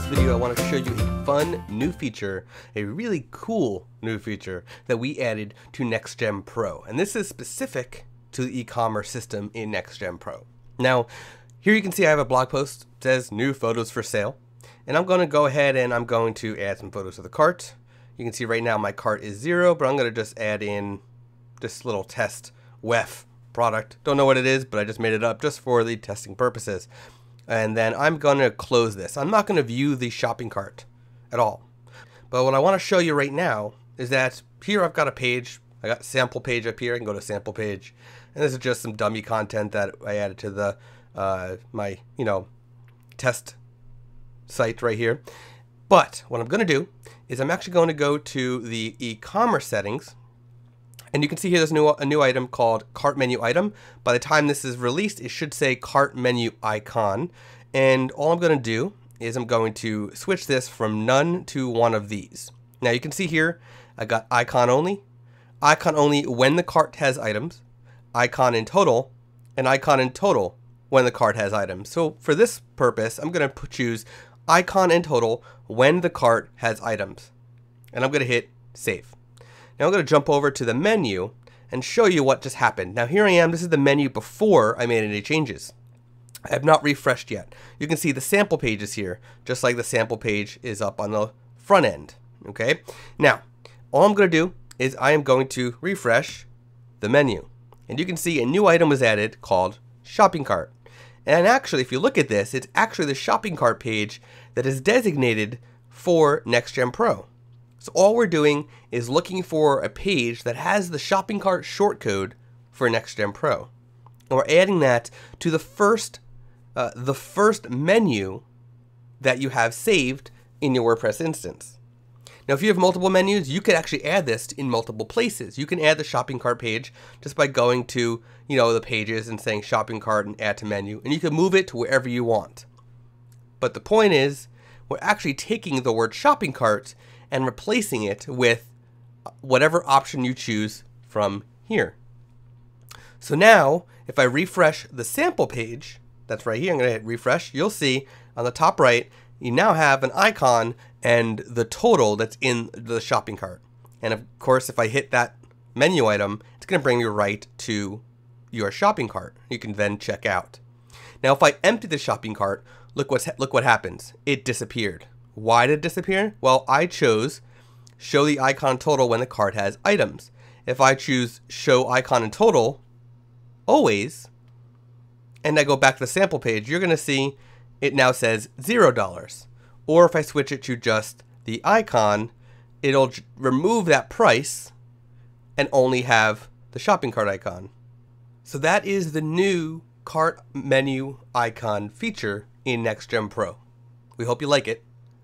this video, I want to show you a fun new feature, a really cool new feature that we added to NextGen Pro. And this is specific to the e-commerce system in NextGen Pro. Now, here you can see I have a blog post that says new photos for sale. And I'm going to go ahead and I'm going to add some photos to the cart. You can see right now my cart is zero, but I'm going to just add in this little test WEF product. Don't know what it is, but I just made it up just for the testing purposes. And then I'm gonna close this. I'm not gonna view the shopping cart at all. But what I wanna show you right now is that here I've got a page. I got sample page up here. I can go to sample page. And this is just some dummy content that I added to the uh, my, you know, test site right here. But what I'm going to do is I'm actually going to go to the e-commerce settings and you can see here there's a new, a new item called cart menu item. By the time this is released, it should say cart menu icon. And all I'm gonna do is I'm going to switch this from none to one of these. Now you can see here, I got icon only, icon only when the cart has items, icon in total, and icon in total when the cart has items. So for this purpose, I'm gonna choose icon in total when the cart has items. And I'm gonna hit save. Now I'm going to jump over to the menu and show you what just happened. Now here I am, this is the menu before I made any changes. I have not refreshed yet. You can see the sample page is here, just like the sample page is up on the front end, okay? Now, all I'm gonna do is I am going to refresh the menu. And you can see a new item was added called shopping cart. And actually, if you look at this, it's actually the shopping cart page that is designated for Next Gen Pro. So all we're doing is looking for a page that has the shopping cart shortcode for NextGen Pro. And we're adding that to the first, uh, the first menu that you have saved in your WordPress instance. Now, if you have multiple menus, you could actually add this in multiple places. You can add the shopping cart page just by going to, you know, the pages and saying shopping cart and add to menu, and you can move it to wherever you want. But the point is, we're actually taking the word shopping cart and replacing it with whatever option you choose from here. So now, if I refresh the sample page, that's right here, I'm gonna hit refresh, you'll see on the top right, you now have an icon and the total that's in the shopping cart. And of course, if I hit that menu item, it's gonna bring you right to your shopping cart. You can then check out. Now, if I empty the shopping cart, look, what's look what happens. It disappeared. Why did it disappear? Well, I chose show the icon total when the card has items. If I choose show icon and total, always, and I go back to the sample page, you're gonna see it now says $0. Or if I switch it to just the icon, it'll remove that price and only have the shopping cart icon. So that is the new cart menu icon feature in NextGen Pro. We hope you like it.